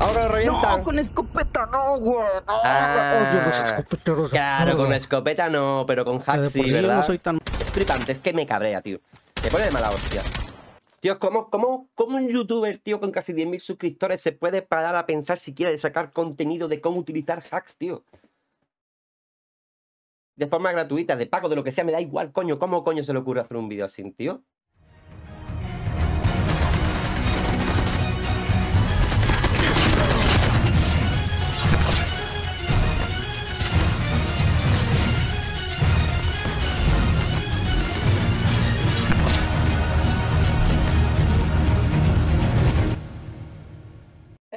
Ahora revienta. No, con escopeta no, güey. No, ah, Claro, con escopeta no, pero con ah, hacks sí, ¿verdad? flipante, es que me cabrea, tío. te pone de mala hostia. Tío, ¿cómo, cómo, ¿cómo un youtuber, tío, con casi 10.000 suscriptores se puede parar a pensar siquiera de sacar contenido de cómo utilizar hacks, tío? De forma gratuita, de pago, de lo que sea, me da igual, coño. ¿Cómo coño se le ocurre hacer un vídeo así, tío?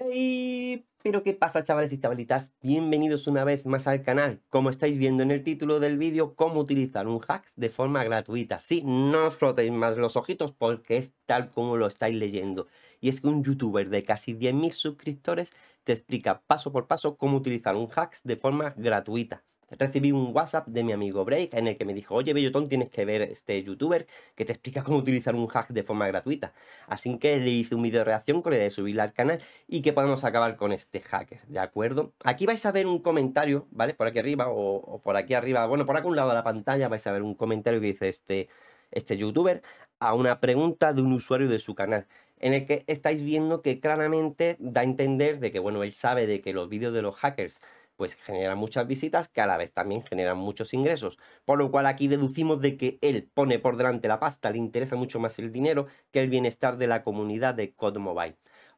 Hey, pero qué pasa chavales y chavalitas, bienvenidos una vez más al canal. Como estáis viendo en el título del vídeo, cómo utilizar un hacks de forma gratuita. Sí, no os frotéis más los ojitos porque es tal como lo estáis leyendo. Y es que un youtuber de casi 10.000 suscriptores te explica paso por paso cómo utilizar un hacks de forma gratuita recibí un WhatsApp de mi amigo Break en el que me dijo, oye Bellotón, tienes que ver este youtuber que te explica cómo utilizar un hack de forma gratuita. Así que le hice un vídeo de reacción con la de subirla al canal y que podamos acabar con este hacker, ¿de acuerdo? Aquí vais a ver un comentario, ¿vale? Por aquí arriba o, por aquí arriba, bueno, por algún un lado de la pantalla vais a ver un comentario que dice este, este youtuber a una pregunta de un usuario de su canal en el que estáis viendo que claramente da a entender de que, bueno, él sabe de que los vídeos de los hackers pues generan muchas visitas que a la vez también generan muchos ingresos. Por lo cual aquí deducimos de que él pone por delante la pasta, le interesa mucho más el dinero que el bienestar de la comunidad de Code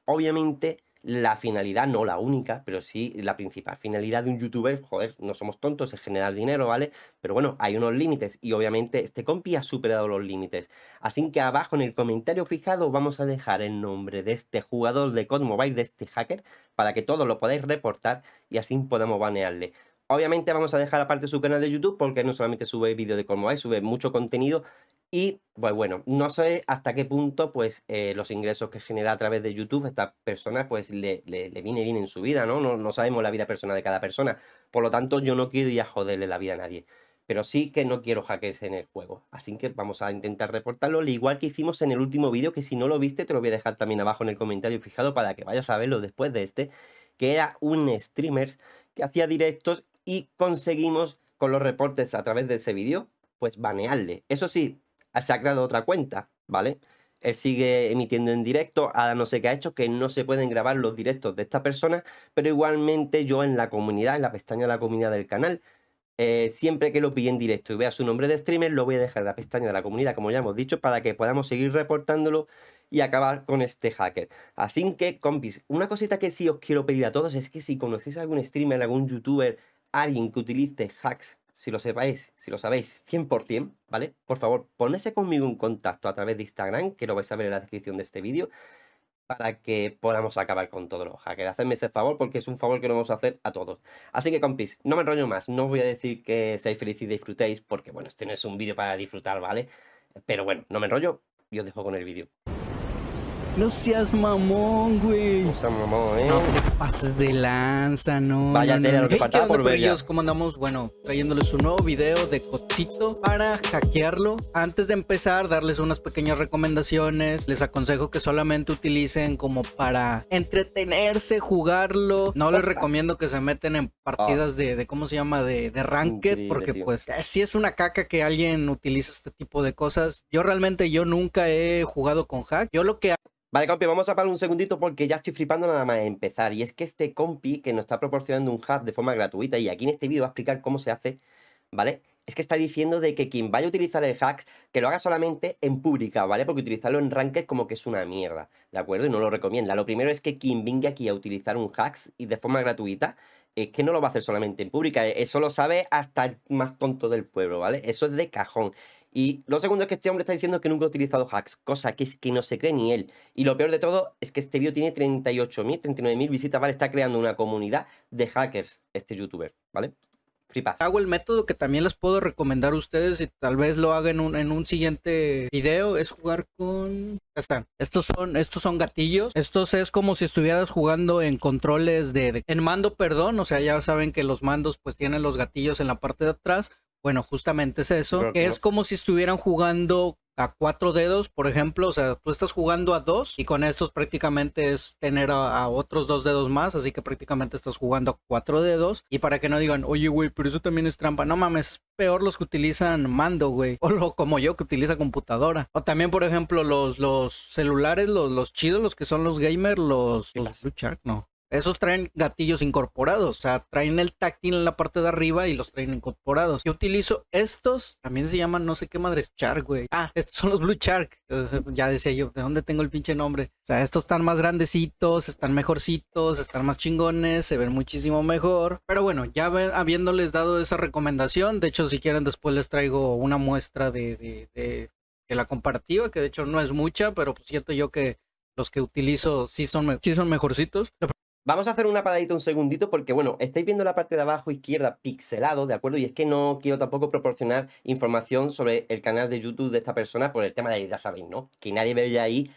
Obviamente la finalidad, no la única, pero sí la principal finalidad de un youtuber, joder, no somos tontos, es generar dinero, ¿vale? Pero bueno, hay unos límites y obviamente este compi ha superado los límites. Así que abajo en el comentario fijado vamos a dejar el nombre de este jugador de COD Mobile, de este hacker, para que todos lo podáis reportar y así podamos banearle. Obviamente vamos a dejar aparte su canal de YouTube porque no solamente sube vídeo de COD Mobile, sube mucho contenido y pues bueno, no sé hasta qué punto pues eh, los ingresos que genera a través de YouTube esta persona pues le, viene bien en su vida, ¿no? ¿no? ¿no? sabemos la vida personal de cada persona. Por lo tanto, yo no quiero ir a joderle la vida a nadie. Pero sí que no quiero hackers en el juego. Así que vamos a intentar reportarlo, igual que hicimos en el último vídeo, que si no lo viste te lo voy a dejar también abajo en el comentario fijado para que vayas a verlo después de este, que era un streamer que hacía directos y conseguimos con los reportes a través de ese vídeo, pues banearle. Eso sí, se ha creado otra cuenta, ¿vale? Él sigue emitiendo en directo, a no sé qué ha hecho, que no se pueden grabar los directos de esta persona, pero igualmente yo en la comunidad, en la pestaña de la comunidad del canal, eh, siempre que lo pille en directo y vea su nombre de streamer, lo voy a dejar en la pestaña de la comunidad, como ya hemos dicho, para que podamos seguir reportándolo y acabar con este hacker. Así que, compis, una cosita que sí os quiero pedir a todos es que si conocéis algún streamer, algún youtuber, alguien que utilice hacks si lo sepáis, si lo sabéis 100%, ¿vale? Por favor, ponese conmigo en contacto a través de Instagram, que lo vais a ver en la descripción de este vídeo, para que podamos acabar con todos los hackers. Hacedme ese favor porque es un favor que lo vamos a hacer a todos. Así que compis, no me enrollo más, no voy a decir que seáis felices y disfrutéis porque bueno, este no es un vídeo para disfrutar, ¿vale? Pero bueno, no me enrollo y os dejo con el vídeo. No seas mamón, güey. No seas mamón, eh. No te pases de lanza, no. Vaya no, lo que por ver. ¿Cómo andamos? Bueno, trayéndoles un nuevo video de Cotito para hackearlo. Antes de empezar, darles unas pequeñas recomendaciones. Les aconsejo que solamente utilicen como para entretenerse, jugarlo. No les recomiendo que se meten en partidas ah. de, ¿cómo se llama? De, de ranked, porque pues si es una caca que alguien utiliza este tipo de cosas. Yo realmente, yo nunca he jugado con hack. Yo lo que Vale, compi, vamos a parar un segundito porque ya estoy flipando nada más empezar. Y es que este compi que nos está proporcionando un hack de forma gratuita y aquí en este vídeo va a explicar cómo se hace, ¿vale? Es que está diciendo de que quien vaya a utilizar el hack, que lo haga solamente en pública, ¿vale? Porque utilizarlo en ranked como que es una mierda, ¿de acuerdo? Y no lo recomienda. Lo primero es que quien venga aquí a utilizar un hack y de forma gratuita, es que no lo va a hacer solamente en pública. Eso lo sabe hasta el más tonto del pueblo, ¿vale? Eso es de cajón. Y lo segundo es que este hombre está diciendo que nunca ha utilizado hacks, cosa que es que no se cree ni él. Y lo peor de todo es que este vídeo tiene 38.000, 39.000 visitas, ¿vale? Está creando una comunidad de hackers, este youtuber, ¿vale? Fripas. Hago el método que también les puedo recomendar a ustedes y tal vez lo hagan en un, siguiente video, es jugar con... Ya están. Estos son, estos son gatillos. Estos es como si estuvieras jugando en controles de, de... En mando, perdón. O sea, ya saben que los mandos pues tienen los gatillos en la parte de atrás bueno, justamente es eso, es como si estuvieran jugando a cuatro dedos, por ejemplo, o sea, tú estás jugando a dos y con estos prácticamente es tener a, otros dos dedos más, así que prácticamente estás jugando a cuatro dedos y para que no digan, oye, güey, pero eso también es trampa, no mames, peor los que utilizan mando, güey, o lo, como yo que utiliza computadora, o también, por ejemplo, los, los celulares, los, los chidos, los que son los gamers, los, los Blue Shark, no, esos traen gatillos incorporados, o sea, traen el táctil en la parte de arriba y los traen incorporados. Yo utilizo estos, también se llaman no sé qué madres Shark, güey. Ah, estos son los Blue Shark. Ya decía yo, ¿de dónde tengo el pinche nombre? O sea, estos están más grandecitos, están mejorcitos, están más chingones, se ven muchísimo mejor. Pero bueno, ya habiéndoles dado esa recomendación, de hecho, si quieren, después les traigo una muestra de, la comparativa, que de hecho no es mucha, pero pues siento yo que los que utilizo sí son, sí son mejorcitos. Vamos a hacer una paradita un segundito porque, bueno, estáis viendo la parte de abajo izquierda pixelado, ¿de acuerdo? Y es que no quiero tampoco proporcionar información sobre el canal de YouTube de esta persona por el tema de, ya sabéis, ¿no? Que nadie vaya ahí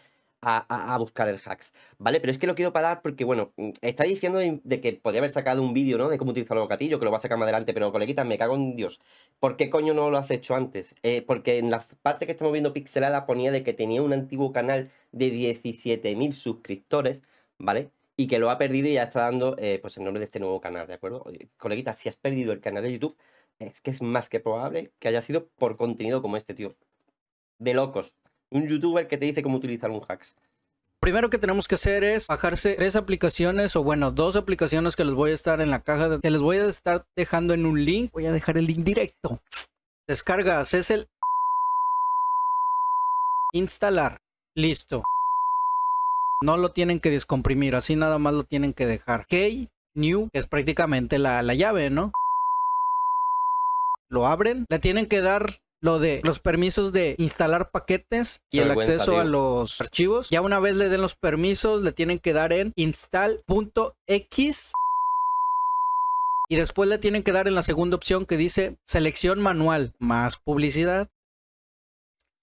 a, buscar el hacks, ¿vale? Pero es que lo quiero parar porque, bueno, mm, está diciendo de que podría haber sacado un vídeo, ¿no? De cómo utilizar los gatillos, que lo va a sacar más adelante, pero coleguita, me cago en Dios. ¿Por qué coño no lo has hecho antes? Eh, porque en la parte que estamos viendo pixelada ponía de que tenía un antiguo canal de 17.000 suscriptores, ¿vale? y que lo ha perdido y ya está dando eh, pues el nombre de este nuevo canal, ¿de acuerdo? Eh, coleguita, si has perdido el canal de YouTube, es que es más que probable que haya sido por contenido como este, tío. De locos. Un youtuber que te dice cómo utilizar un hacks primero que tenemos que hacer es bajarse tres aplicaciones o bueno, dos aplicaciones que les voy a estar en la caja, que les voy a estar dejando en un link. Voy a dejar el link directo. Descargas, es el instalar. Listo. No lo tienen que descomprimir, así nada más lo tienen que dejar. Key new es prácticamente la, llave, ¿no? Lo abren, le tienen que dar lo de los permisos de instalar paquetes y el acceso a los archivos. Ya una vez le den los permisos, le tienen que dar en install.x y después le tienen que dar en la segunda opción que dice selección manual más publicidad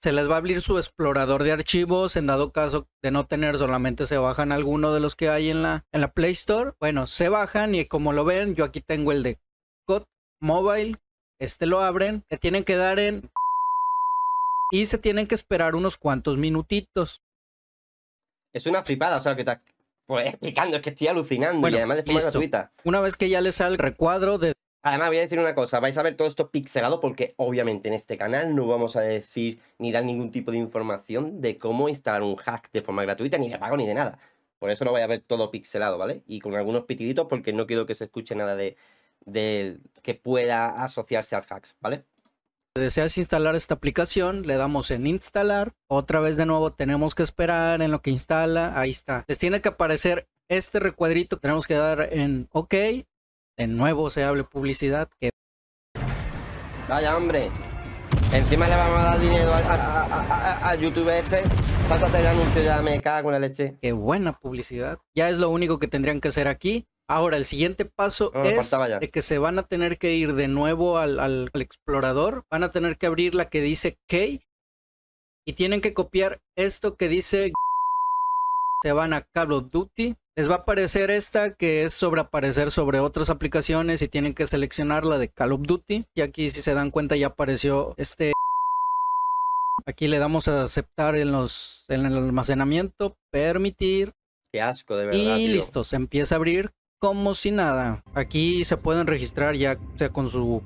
se les va a abrir su explorador de archivos. En dado caso de no tener, solamente se bajan alguno de los que hay en la, en la Play Store. Bueno, se bajan y como lo ven, yo aquí tengo el de COD Mobile. Este lo abren, le tienen que dar en... Y se tienen que esperar unos cuantos minutitos. Es una flipada, o sea, que está pues, explicando, es que estoy alucinando y además es gratuita. Una vez que ya les sale el recuadro de Además, voy a decir una cosa, vais a ver todo esto pixelado porque obviamente en este canal no vamos a decir ni dar ningún tipo de información de cómo instalar un hack de forma gratuita, ni de pago, ni de nada. Por eso lo voy a ver todo pixelado, ¿vale? Y con algunos pitiditos porque no quiero que se escuche nada de, de que pueda asociarse al hack, ¿vale? Si deseas instalar esta aplicación, le damos en instalar. Otra vez de nuevo tenemos que esperar en lo que instala. Ahí está. Les tiene que aparecer este recuadrito. Tenemos que dar en OK nuevo se hable publicidad que... Vaya hombre, encima le vamos a dar dinero al, a, YouTube este. Falta un ya, me la leche. Qué buena publicidad. Ya es lo único que tendrían que hacer aquí. Ahora, el siguiente paso es que se van a tener que ir de nuevo al, explorador. Van a tener que abrir la que dice Key. Y tienen que copiar esto que dice... Se van a Call of Duty les va a aparecer esta que es sobre aparecer sobre otras aplicaciones y tienen que seleccionar la de Call of Duty. Y aquí si se dan cuenta ya apareció este... Aquí le damos a aceptar en, los, en el almacenamiento, permitir. Qué asco, de verdad. Y listo, se empieza a abrir como si nada. Aquí se pueden registrar ya sea con su,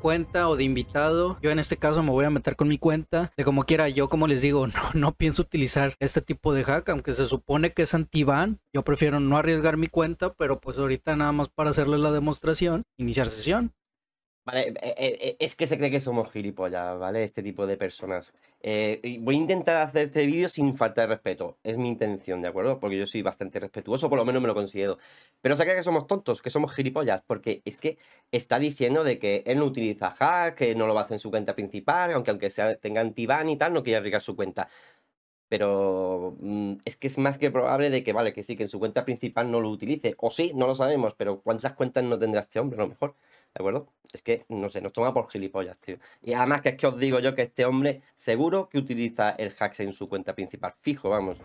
cuenta o de invitado. Yo en este caso me voy a meter con mi cuenta. De como quiera, yo como les digo, no, no pienso utilizar este tipo de hack, aunque se supone que es anti Yo prefiero no arriesgar mi cuenta, pero pues ahorita nada más para hacerles la demostración, iniciar sesión. Vale, e, e, e, es que se cree que somos gilipollas, ¿vale? Este tipo de personas. Eh, voy a intentar hacer este vídeo sin falta de respeto. Es mi intención, ¿de acuerdo? Porque yo soy bastante respetuoso, por lo menos me lo considero. Pero se cree que somos tontos, que somos gilipollas, porque es que está diciendo de que él no utiliza hack, que no lo hace en su cuenta principal, aunque aunque sea, tenga anti y tal, no quiere arriesgar su cuenta. Pero mm, es que es más que probable de que, vale, que sí, que en su cuenta principal no lo utilice. O sí, no lo sabemos, pero ¿cuántas cuentas no tendrá este hombre a lo mejor? ¿De acuerdo? Es que, no sé, nos toma por gilipollas, tío. Y además que es que os digo yo que este hombre seguro que utiliza el hacks en su cuenta principal. Fijo, vamos.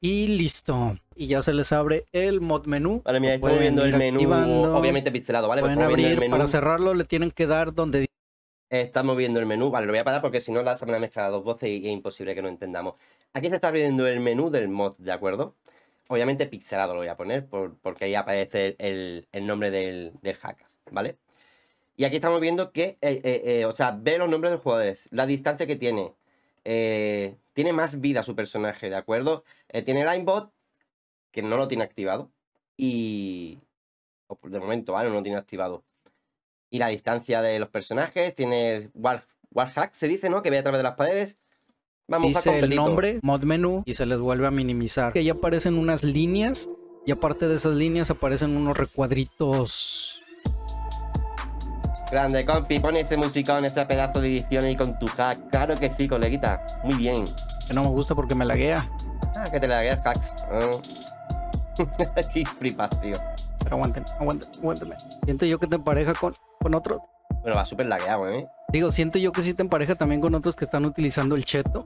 Y listo. Y ya se les abre el mod menú. Vale, mira, pues estamos viendo el menú, obviamente pixelado, ¿vale? Pueden abrir, Para cerrarlo le tienen que dar donde Está moviendo el menú, vale, lo voy a parar porque si no la se me a dos voces y es imposible que no entendamos. Aquí se está viendo el menú del mod, ¿de acuerdo? Obviamente pixelado lo voy a poner porque ahí aparece el, nombre del, del ¿vale? Y aquí estamos viendo que, eh, eh, eh, o sea, ve los nombres de los jugadores, la distancia que tiene. tiene más vida su personaje, ¿de acuerdo? tiene el que no lo tiene activado. Y. de momento, ¿vale? No lo tiene activado. Y la distancia de los personajes. Tiene wall, se dice, ¿no? Que ve a través de las paredes. Vamos dice el nombre, mod menú, y se les vuelve a minimizar. Que ya aparecen unas líneas. Y aparte de esas líneas aparecen unos recuadritos Grande, compi, pon ese musicón, ese pedazo de edición y con tu hack. Claro que sí, coleguita. Muy bien. Que no me gusta porque me laguea. Ah, que te lagueas hacks. Aquí fripas, tío. Pero aguanten, aguanten, aguántame. Siento yo que te empareja con, con otro. Bueno, va súper lagueado, ¿eh? Digo, siento yo que sí te empareja también con otros que están utilizando el cheto.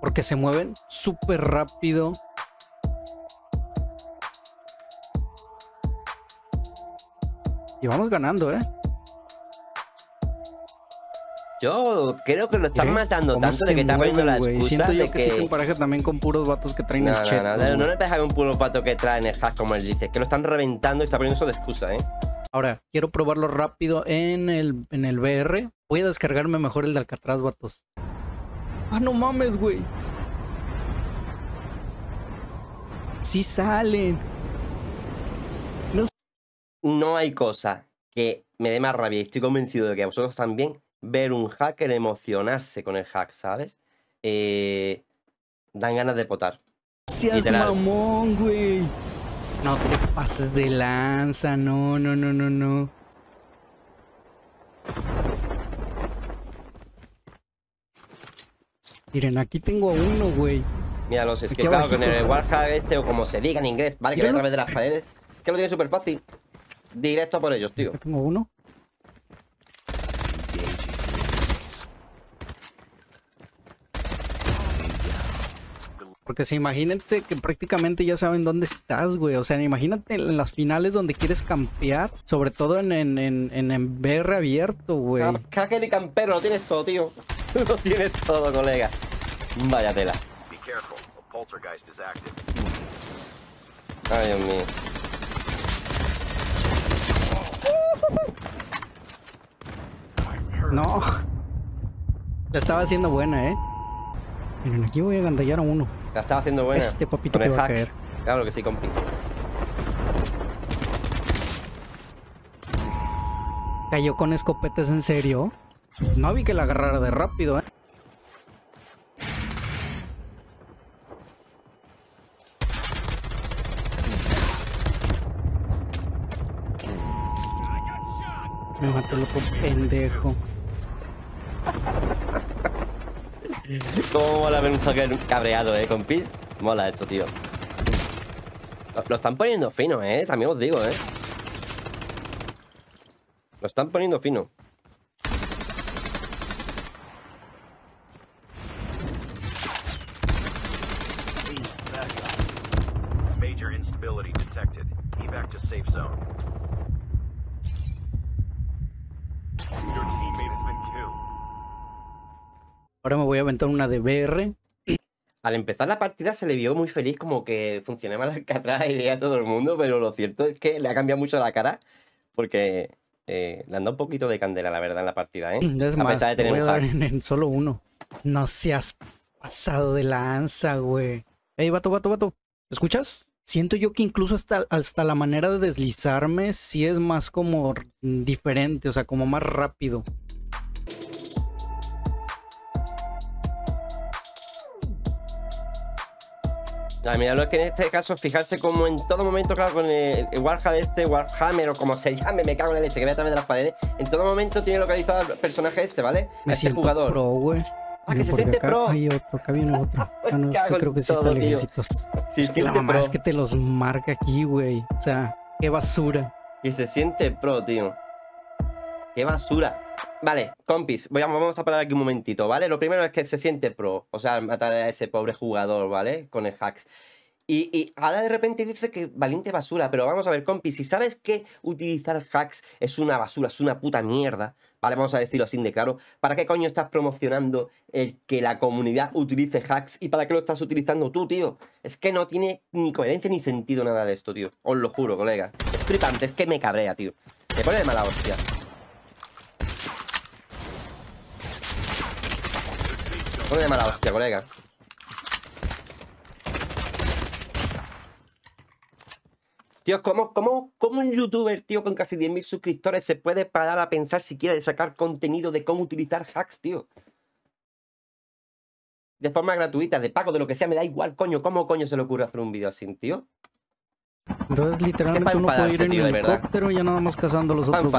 Porque se mueven súper rápido vamos ganando, ¿eh? Yo creo que lo están matando tanto de que están poniendo la excusa Siento de que, que... un paraje también con puros vatos que traen el no, no, le pegas a un puro vato que traen el hack como él dice, que lo están reventando y está poniendo eso de excusa, ¿eh? Ahora, quiero probarlo rápido en el, en el VR. Voy a descargarme mejor el de Alcatraz, vatos. Ah, no mames, güey. Sí salen no hay cosa que me dé más rabia, y estoy convencido de que a vosotros también, ver un hacker emocionarse con el hack, ¿sabes? Eh, dan ganas de potar. ¡Gracias, mamón, güey. No te pases de lanza, no, no, no, no, no. Miren, aquí tengo a uno, güey. Mira, los es que claro, con el Warhawk este o como se diga en inglés, ¿vale? Que a través de las paredes. Que lo tiene súper fácil. Directo por ellos, tío. Tengo uno. Porque se si imagínense que prácticamente ya saben dónde estás, güey. O sea, imagínate en las finales donde quieres campear. Sobre todo en, en, en, en BR abierto, güey. Caje y campero, lo tienes todo, tío. Lo tienes todo, colega. Vaya tela. Ay, Dios mío. No. La estaba haciendo buena, ¿eh? Miren, aquí voy a gandallar a uno. La estaba haciendo buena. Este papito que va Claro que sí, compi. Cayó con escopetas, ¿en serio? No vi que la agarrara de rápido, ¿eh? Como pendejo. Cómo mola ver un Joker cabreado, eh, Con pis Mola eso, tío. lo están poniendo fino, eh. También os digo, eh. Lo están poniendo fino. Ahora me voy a aventar una de BR. Al empezar la partida se le vio muy feliz, como que funcionaba la Alcatraz y veía a todo el mundo, pero lo cierto es que le ha cambiado mucho la cara, porque eh, le han un poquito de candela, la verdad, en la partida, ¿eh? Es a más, pesar de tener en, solo uno. No seas pasado de lanza, güey. Ey, vato, vato, vato. ¿Escuchas? Siento yo que incluso hasta, hasta la manera de deslizarme sí es más como diferente, o sea, como más rápido. Ah, mira, lo que en este caso, fijarse como en todo momento, claro, con el, el Warhammer este, Warhammer o como se llame, me cago en la leche, que voy a través de las paredes, en todo momento tiene localizado al personaje este, ¿vale? es a este jugador. Pro, güey. Ah, que se siente acá pro. Hay otro, acá viene otro. Ah, no, sé, creo que sí están lejecitos. Sí, es que la es que te los marca aquí, güey. O sea, qué basura. Y se siente pro, tío. ¡Qué basura! Vale, compis, vamos a parar aquí un momentito, ¿vale? Lo primero es que se siente pro, o sea, matar a ese pobre jugador, ¿vale? Con el hacks. Y, y, ahora de repente dice que valiente basura, pero vamos a ver, compis, si sabes que utilizar hacks es una basura, es una puta mierda, ¿vale? Vamos a decirlo así de claro. ¿Para qué coño estás promocionando el que la comunidad utilice hacks y para qué lo estás utilizando tú, tío? Es que no tiene ni coherencia ni sentido nada de esto, tío. Os lo juro, colega. Es flipante, es que me cabrea, tío. Me pone de mala hostia. de mala hostia, colega. tío cómo, ¿cómo un youtuber, tío, con casi 10.000 suscriptores se puede parar a pensar siquiera de sacar contenido de cómo utilizar hacks, tío? De forma gratuita, de pago, de lo que sea, me da igual, coño. ¿Cómo coño se le ocurre hacer un video así, tío? Entonces, literalmente uno puede ir en tío, helicóptero ya nada más cazando los otros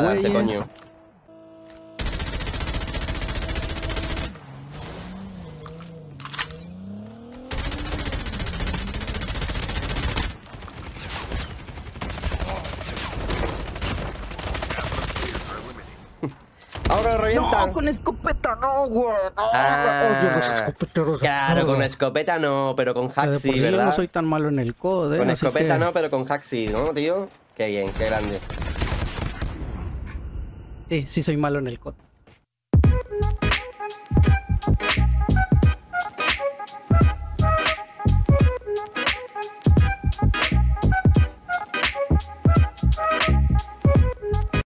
Ahora revienta. No, con escopeta no, güey. No, ah, Claro, con escopeta no, pero con eh, Haxi, ¿verdad? Pues yo no soy tan malo en el code. ¿eh? Con escopeta no, pero con Haxi, ¿no, tío? Qué bien, qué grande. Sí, sí soy malo en el code.